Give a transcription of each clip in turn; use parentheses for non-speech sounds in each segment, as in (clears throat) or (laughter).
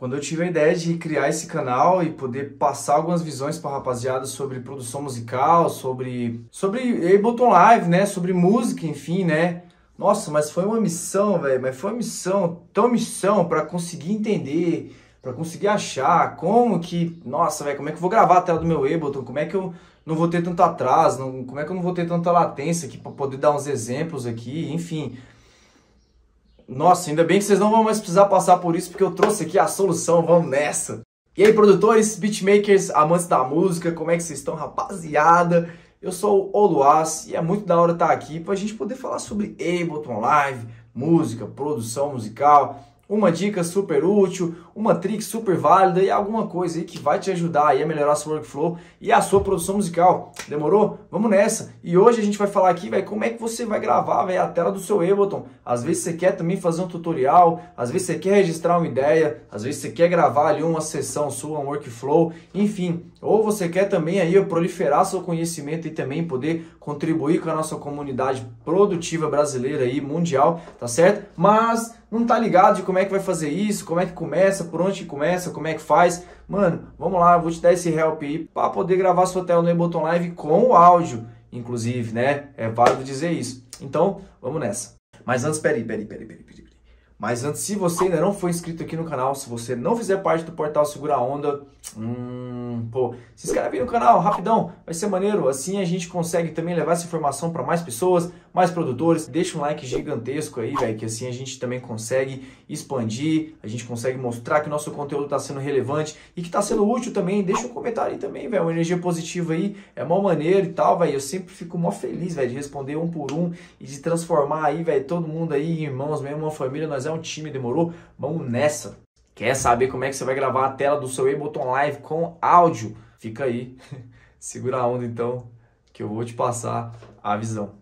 Quando eu tive a ideia de criar esse canal e poder passar algumas visões para rapaziada sobre produção musical, sobre sobre Ableton Live, né, sobre música, enfim, né? Nossa, mas foi uma missão, velho, mas foi uma missão, tão missão para conseguir entender, para conseguir achar como que, nossa, velho, como é que eu vou gravar a tela do meu Ableton? Como é que eu não vou ter tanto atraso? Não, como é que eu não vou ter tanta latência aqui para poder dar uns exemplos aqui, enfim. Nossa, ainda bem que vocês não vão mais precisar passar por isso, porque eu trouxe aqui a solução, vamos nessa! E aí, produtores, beatmakers, amantes da música, como é que vocês estão, rapaziada? Eu sou o Luaz e é muito da hora estar aqui para a gente poder falar sobre Ableton Live, música, produção musical, uma dica super útil, uma trick super válida e alguma coisa aí que vai te ajudar aí a melhorar seu workflow e a sua produção musical. Demorou? Vamos nessa. E hoje a gente vai falar aqui, velho, como é que você vai gravar, velho, a tela do seu Ableton. Às vezes você quer também fazer um tutorial, às vezes você quer registrar uma ideia, às vezes você quer gravar ali uma sessão sua, um workflow, enfim. Ou você quer também aí proliferar seu conhecimento e também poder contribuir com a nossa comunidade produtiva brasileira e mundial, tá certo? Mas não tá ligado de como é que vai fazer isso, como é que começa, por onde que começa, como é que faz, mano, vamos lá, vou te dar esse help aí para poder gravar sua tela no Ableton Live com o áudio, inclusive, né? É válido dizer isso. Então, vamos nessa. Mas antes, peraí, peraí, peraí, peraí, peraí. peraí. Mas antes, se você ainda não foi inscrito aqui no canal, se você não fizer parte do portal Segura a Onda, hum, pô, se inscreve no canal, rapidão, vai ser maneiro. Assim a gente consegue também levar essa informação para mais pessoas, mais produtores. Deixa um like gigantesco aí, velho, que assim a gente também consegue expandir, a gente consegue mostrar que o nosso conteúdo está sendo relevante e que está sendo útil também. Deixa um comentário aí também, velho, uma energia positiva aí, é mó maneiro e tal, velho. Eu sempre fico mó feliz, velho, de responder um por um e de transformar aí, velho, todo mundo aí em irmãos mesmo, uma família, nós é um time, demorou? Vamos nessa! Quer saber como é que você vai gravar a tela do seu Ableton Live com áudio? Fica aí, (laughs) segura a onda então, que eu vou te passar a visão.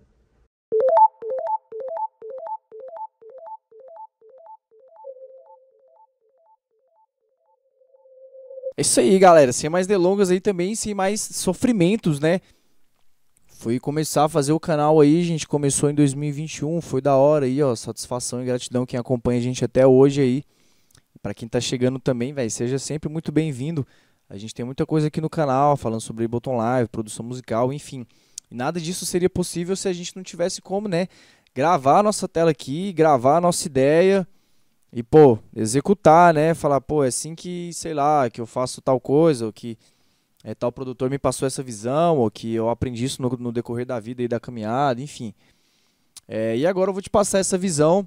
É isso aí, galera. Sem mais delongas aí também, sem mais sofrimentos, né? Fui começar a fazer o canal aí, gente. Começou em 2021, foi da hora aí, ó. Satisfação e gratidão quem acompanha a gente até hoje aí. Para quem tá chegando também, velho, seja sempre muito bem-vindo. A gente tem muita coisa aqui no canal, falando sobre Bottom Live, produção musical, enfim. E nada disso seria possível se a gente não tivesse como, né? Gravar a nossa tela aqui, gravar a nossa ideia e, pô, executar, né? Falar, pô, é assim que, sei lá, que eu faço tal coisa, ou que é, tal produtor me passou essa visão, ou que eu aprendi isso no, no decorrer da vida e da caminhada, enfim. É, e agora eu vou te passar essa visão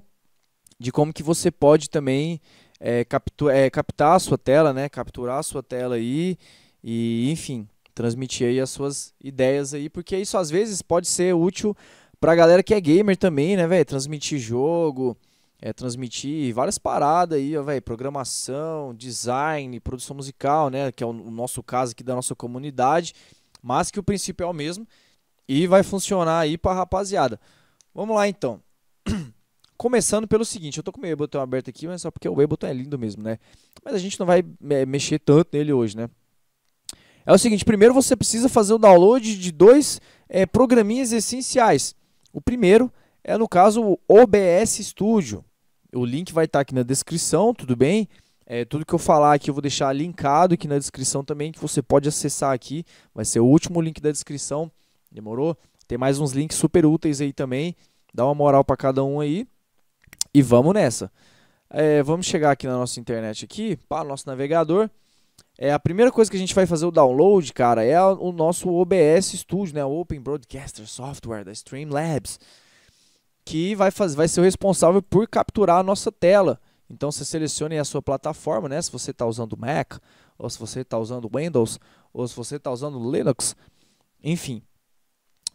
de como que você pode também é, captu é, captar a sua tela, né? Capturar a sua tela aí e, enfim, transmitir aí as suas ideias aí, porque isso às vezes pode ser útil pra galera que é gamer também, né, velho? Transmitir jogo, é, transmitir várias paradas aí, véio, programação, design, produção musical, né, que é o nosso caso aqui da nossa comunidade, mas que o princípio é o mesmo e vai funcionar aí para rapaziada. Vamos lá então. (clears throat) Começando pelo seguinte, eu tô com o meu botão aberto aqui, mas só porque o botão é lindo mesmo, né? Mas a gente não vai é, mexer tanto nele hoje, né? É o seguinte, primeiro você precisa fazer o download de dois é, programinhas essenciais. O primeiro é, no caso, o OBS Studio. O link vai estar tá aqui na descrição, tudo bem? É, tudo que eu falar aqui eu vou deixar linkado aqui na descrição também, que você pode acessar aqui. Vai ser o último link da descrição, demorou? Tem mais uns links super úteis aí também. Dá uma moral para cada um aí. E vamos nessa. É, vamos chegar aqui na nossa internet aqui, para o nosso navegador. É, a primeira coisa que a gente vai fazer o download, cara, é o nosso OBS Studio, né? Open Broadcaster Software da Streamlabs que vai, fazer, vai ser o responsável por capturar a nossa tela. Então você selecione a sua plataforma, né? Se você está usando Mac, ou se você está usando Windows, ou se você está usando Linux, enfim.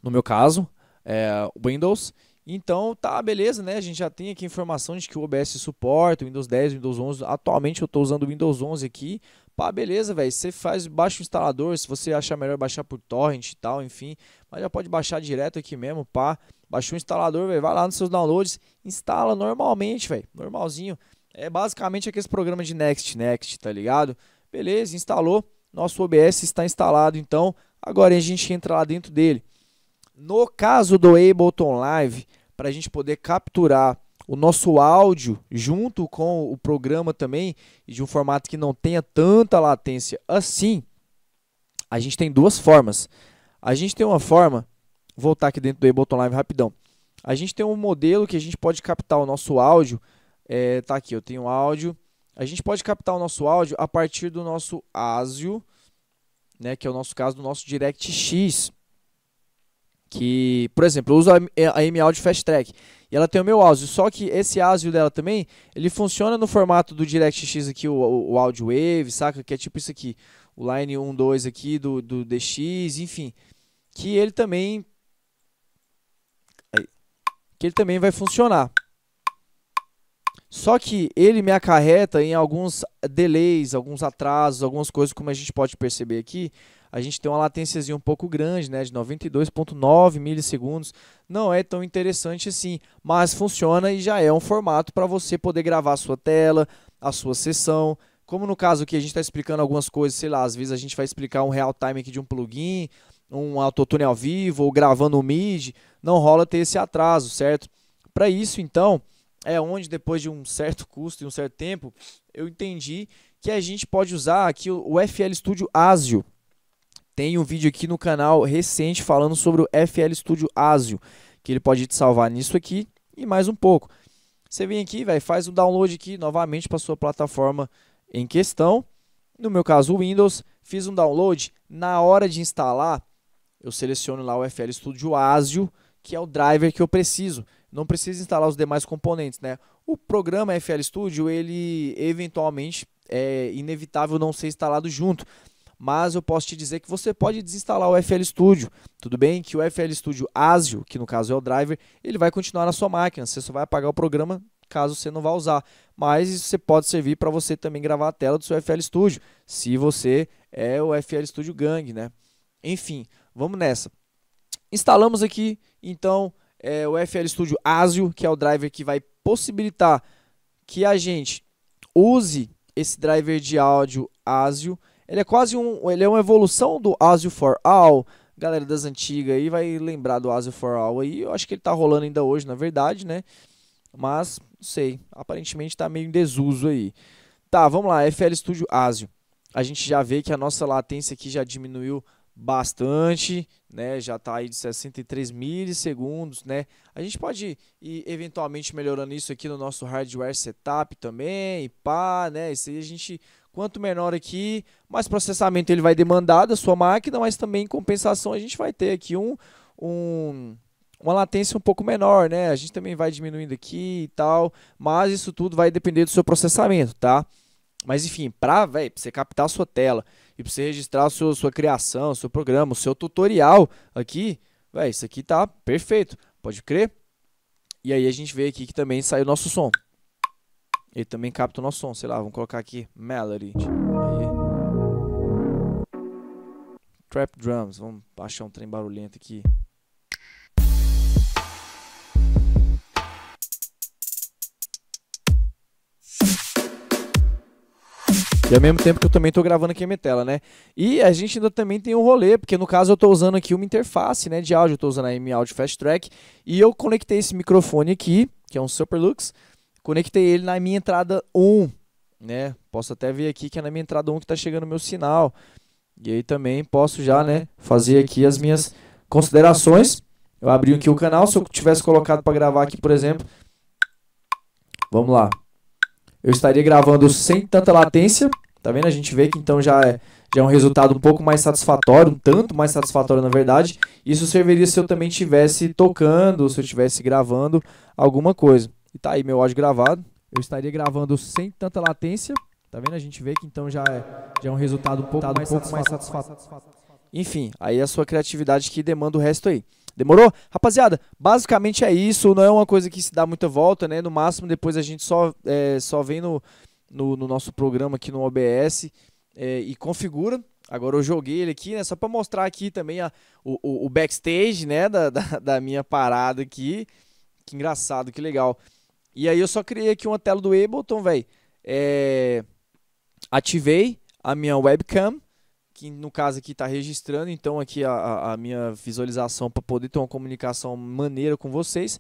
No meu caso, é Windows. Então tá, beleza, né? A gente já tem aqui informação de que o OBS suporta, Windows 10, Windows 11. Atualmente eu estou usando o Windows 11 aqui. Pá, beleza, velho. Você faz, baixa o instalador, se você achar melhor baixar por torrent e tal, enfim. Mas já pode baixar direto aqui mesmo, pá. Baixou o instalador, velho. Vai lá nos seus downloads, instala normalmente, velho. Normalzinho. É basicamente aqueles programas de Next, Next, tá ligado? Beleza, instalou. Nosso OBS está instalado, então agora a gente entra lá dentro dele. No caso do Ableton Live, para a gente poder capturar o nosso áudio junto com o programa também, de um formato que não tenha tanta latência assim, a gente tem duas formas. A gente tem uma forma voltar aqui dentro do Ableton Live rapidão. A gente tem um modelo que a gente pode captar o nosso áudio. É, tá aqui, eu tenho áudio. A gente pode captar o nosso áudio a partir do nosso ASIO, né, que é o nosso caso do nosso DirectX. Que, por exemplo, eu uso a M é, Audio Fast Track e ela tem o meu ASIO, só que esse ASIO dela também, ele funciona no formato do DirectX aqui, o, o, o Audio Wave, saca? Que é tipo isso aqui, o Line 1, 2 aqui do, do DX, enfim. Que ele também que ele também vai funcionar. Só que ele me acarreta em alguns delays, alguns atrasos, algumas coisas, como a gente pode perceber aqui. A gente tem uma latênciazinha um pouco grande, né, de 92.9 milissegundos. Não é tão interessante assim, mas funciona e já é um formato para você poder gravar a sua tela, a sua sessão. Como no caso que a gente está explicando algumas coisas, sei lá, às vezes a gente vai explicar um real time aqui de um plugin, um autotune ao vivo ou gravando um mid, não rola ter esse atraso, certo? Para isso, então, é onde depois de um certo custo e um certo tempo, eu entendi que a gente pode usar aqui o FL Studio ASIO. Tem um vídeo aqui no canal recente falando sobre o FL Studio ASIO, que ele pode te salvar nisso aqui e mais um pouco. Você vem aqui, vai faz o um download aqui novamente para sua plataforma em questão. No meu caso, o Windows, fiz um download. Na hora de instalar, eu seleciono lá o FL Studio ASIO, que é o driver que eu preciso. Não preciso instalar os demais componentes, né? O programa FL Studio, ele eventualmente é inevitável não ser instalado junto. Mas eu posso te dizer que você pode desinstalar o FL Studio, tudo bem? Que o FL Studio ASIO, que no caso é o driver, ele vai continuar na sua máquina. Você só vai apagar o programa caso você não vá usar. Mas isso pode servir para você também gravar a tela do seu FL Studio, se você é o FL Studio Gang, né? Enfim, Vamos nessa. Instalamos aqui, então, é, o FL Studio ASIO, que é o driver que vai possibilitar que a gente use esse driver de áudio ASIO. Ele é quase um, ele é uma evolução do ASIO for All. Galera das antigas aí vai lembrar do ASIO for All aí. Eu acho que ele tá rolando ainda hoje, na verdade, né? Mas, não sei, aparentemente está meio em desuso aí. Tá, vamos lá, FL Studio ASIO. A gente já vê que a nossa latência aqui já diminuiu bastante, né? Já está aí de 63 milissegundos, né? A gente pode ir eventualmente melhorando isso aqui no nosso hardware setup também, e pá, né? Isso aí a gente quanto menor aqui, mais processamento ele vai demandar da sua máquina, mas também em compensação a gente vai ter aqui um, um uma latência um pouco menor, né? A gente também vai diminuindo aqui e tal, mas isso tudo vai depender do seu processamento, tá? Mas enfim, para, velho, você captar a sua tela e para você registrar sua, sua criação, seu programa, o seu tutorial aqui, velho, isso aqui tá perfeito, pode crer? E aí a gente vê aqui que também sai o nosso som. Ele também capta o nosso som, sei lá, vamos colocar aqui Melody. Aí. Trap Drums, vamos baixar um trem barulhento aqui. E ao mesmo tempo que eu também estou gravando aqui a minha tela, né? E a gente ainda também tem um rolê, porque no caso eu estou usando aqui uma interface né, de áudio, eu estou usando a M-Audio Fast Track, e eu conectei esse microfone aqui, que é um Superlux, conectei ele na minha entrada 1, né? Posso até ver aqui que é na minha entrada 1 que está chegando o meu sinal. E aí também posso já, né, fazer aqui as minhas considerações. Eu abri aqui o canal, se eu tivesse colocado para gravar aqui, por exemplo. Vamos lá eu estaria gravando sem tanta latência. Tá vendo? A gente vê que então já é, já é um resultado um pouco mais satisfatório, um tanto mais satisfatório na verdade. Isso serviria se eu também estivesse tocando, se eu estivesse gravando alguma coisa. E tá aí meu áudio gravado. Eu estaria gravando sem tanta latência. Tá vendo? A gente vê que então já é, já é um resultado um pouco, mais, um pouco satisfatório. mais satisfatório. Enfim, aí é a sua criatividade que demanda o resto aí. Demorou? Rapaziada, basicamente é isso. Não é uma coisa que se dá muita volta, né? No máximo, depois a gente só, é, só vem no, no, no, nosso programa aqui no OBS é, e configura. Agora eu joguei ele aqui, né? Só para mostrar aqui também a, o, o, o backstage, né? Da, da, da, minha parada aqui. Que engraçado, que legal. E aí eu só criei aqui uma tela do Ableton, velho. É... Ativei a minha webcam que no caso aqui está registrando então aqui a, a minha visualização para poder ter uma comunicação maneira com vocês.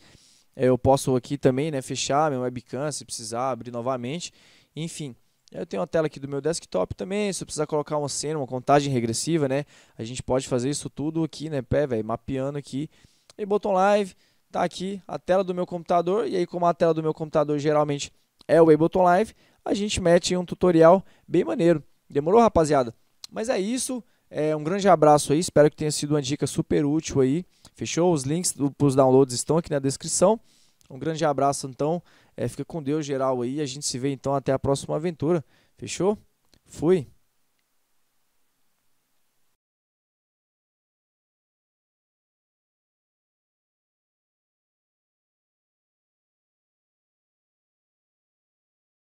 É, eu posso aqui também né, fechar meu webcam se precisar, abrir novamente, enfim. Eu tenho a tela aqui do meu desktop também, se eu precisar colocar uma cena, uma contagem regressiva, né? A gente pode fazer isso tudo aqui, né, pé, velho, mapeando aqui. E botão live, tá aqui a tela do meu computador, e aí como a tela do meu computador geralmente é o Ableton Live, a gente mete um tutorial bem maneiro. Demorou, rapaziada? Mas é isso. É, um grande abraço aí. Espero que tenha sido uma dica super útil aí. Fechou? Os links para os downloads estão aqui na descrição. Um grande abraço, então. É, fica com Deus geral aí. A gente se vê então até a próxima aventura. Fechou? Fui.